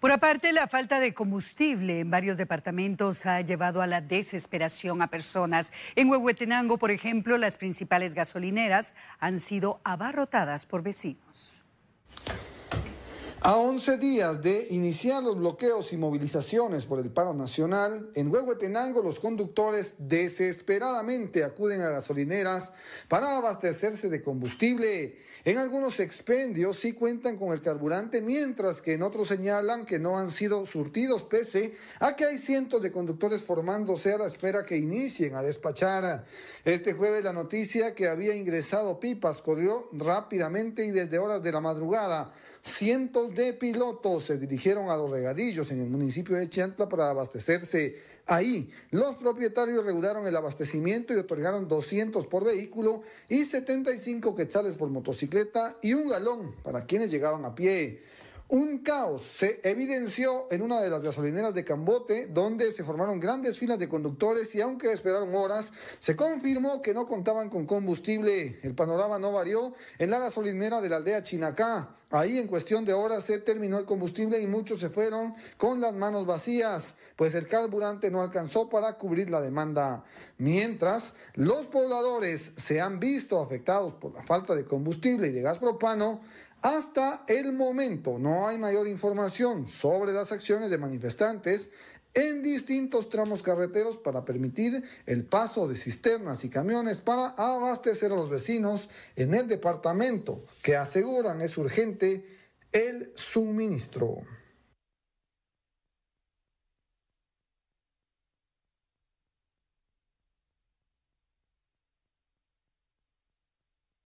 Por aparte, la falta de combustible en varios departamentos ha llevado a la desesperación a personas. En Huehuetenango, por ejemplo, las principales gasolineras han sido abarrotadas por vecinos. A 11 días de iniciar los bloqueos y movilizaciones por el paro nacional, en Huehuetenango los conductores desesperadamente acuden a gasolineras para abastecerse de combustible. En algunos expendios sí cuentan con el carburante, mientras que en otros señalan que no han sido surtidos, pese a que hay cientos de conductores formándose a la espera que inicien a despachar. Este jueves la noticia que había ingresado pipas corrió rápidamente y desde horas de la madrugada cientos de pilotos se dirigieron a los regadillos en el municipio de Chiantla para abastecerse ahí. Los propietarios regularon el abastecimiento y otorgaron 200 por vehículo y 75 quetzales por motocicleta y un galón para quienes llegaban a pie. Un caos se evidenció en una de las gasolineras de Cambote, donde se formaron grandes filas de conductores y aunque esperaron horas, se confirmó que no contaban con combustible. El panorama no varió en la gasolinera de la aldea Chinacá. Ahí en cuestión de horas se terminó el combustible y muchos se fueron con las manos vacías, pues el carburante no alcanzó para cubrir la demanda. Mientras, los pobladores se han visto afectados por la falta de combustible y de gas propano, hasta el momento no hay mayor información sobre las acciones de manifestantes en distintos tramos carreteros para permitir el paso de cisternas y camiones para abastecer a los vecinos en el departamento que aseguran es urgente el suministro.